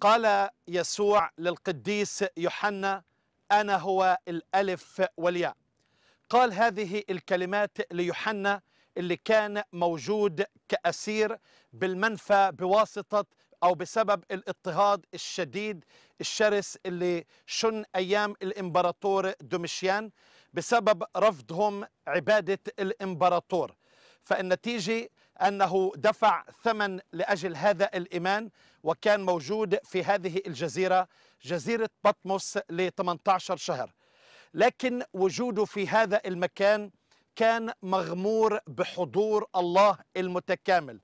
قال يسوع للقديس يوحنا أنا هو الألف والياء قال هذه الكلمات ليوحنا اللي كان موجود كأسير بالمنفى بواسطة أو بسبب الاضطهاد الشديد الشرس اللي شن أيام الإمبراطور دومشيان بسبب رفضهم عبادة الإمبراطور فالنتيجة أنه دفع ثمن لأجل هذا الإيمان وكان موجود في هذه الجزيرة جزيرة بطمس ل 18 شهر لكن وجوده في هذا المكان كان مغمور بحضور الله المتكامل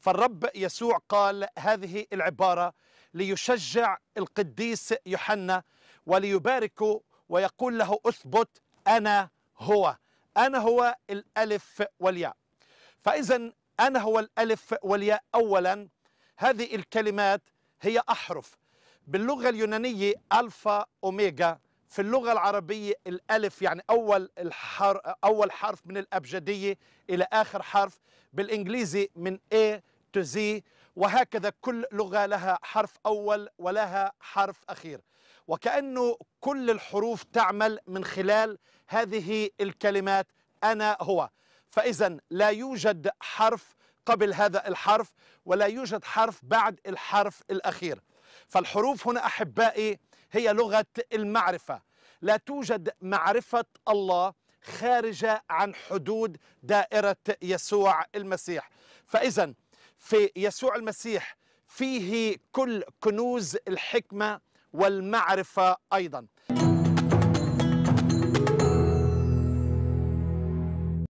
فالرب يسوع قال هذه العبارة ليشجع القديس يوحنا وليباركه ويقول له اثبت أنا هو أنا هو الألف والياء فإذا أنا هو الألف والياء أولا هذه الكلمات هي أحرف باللغة اليونانية ألفا أوميجا في اللغة العربية الألف يعني أول, الحر أول حرف من الأبجدية إلى آخر حرف بالإنجليزي من A to Z وهكذا كل لغة لها حرف أول ولها حرف أخير وكأنه كل الحروف تعمل من خلال هذه الكلمات أنا هو فإذا لا يوجد حرف قبل هذا الحرف ولا يوجد حرف بعد الحرف الأخير فالحروف هنا أحبائي هي لغة المعرفة لا توجد معرفة الله خارجة عن حدود دائرة يسوع المسيح فإذا في يسوع المسيح فيه كل كنوز الحكمة والمعرفة أيضاً